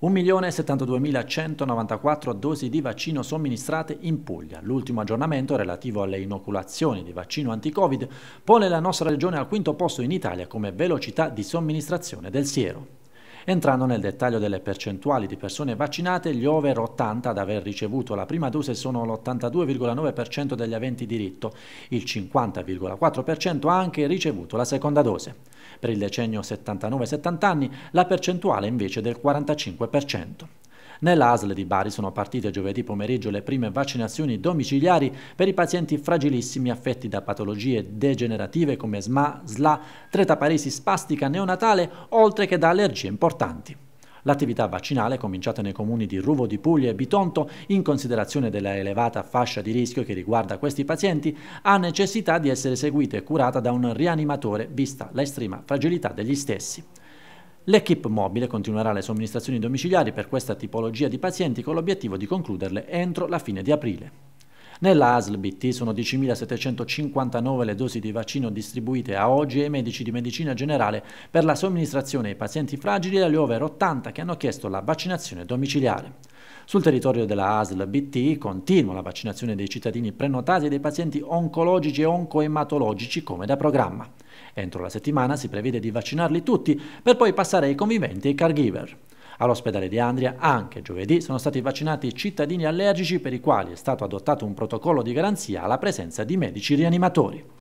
1.072.194 dosi di vaccino somministrate in Puglia. L'ultimo aggiornamento relativo alle inoculazioni di vaccino anti-Covid pone la nostra regione al quinto posto in Italia come velocità di somministrazione del siero. Entrando nel dettaglio delle percentuali di persone vaccinate, gli over 80 ad aver ricevuto la prima dose sono l'82,9% degli aventi diritto, il 50,4% ha anche ricevuto la seconda dose. Per il decennio 79-70 anni la percentuale invece è del 45%. Nell'ASL di Bari sono partite giovedì pomeriggio le prime vaccinazioni domiciliari per i pazienti fragilissimi affetti da patologie degenerative come SMA, SLA, tretaparesi spastica neonatale, oltre che da allergie importanti. L'attività vaccinale, cominciata nei comuni di Ruvo di Puglia e Bitonto, in considerazione della elevata fascia di rischio che riguarda questi pazienti, ha necessità di essere seguita e curata da un rianimatore, vista l'estrema fragilità degli stessi. L'equipe mobile continuerà le somministrazioni domiciliari per questa tipologia di pazienti con l'obiettivo di concluderle entro la fine di aprile. Nella ASL BT sono 10.759 le dosi di vaccino distribuite a oggi ai medici di medicina generale per la somministrazione ai pazienti fragili e agli over 80 che hanno chiesto la vaccinazione domiciliare. Sul territorio della ASL BT continua la vaccinazione dei cittadini prenotati e dei pazienti oncologici e oncoematologici come da programma. Entro la settimana si prevede di vaccinarli tutti per poi passare ai conviventi e ai caregiver. All'ospedale di Andria, anche giovedì, sono stati vaccinati cittadini allergici per i quali è stato adottato un protocollo di garanzia alla presenza di medici rianimatori.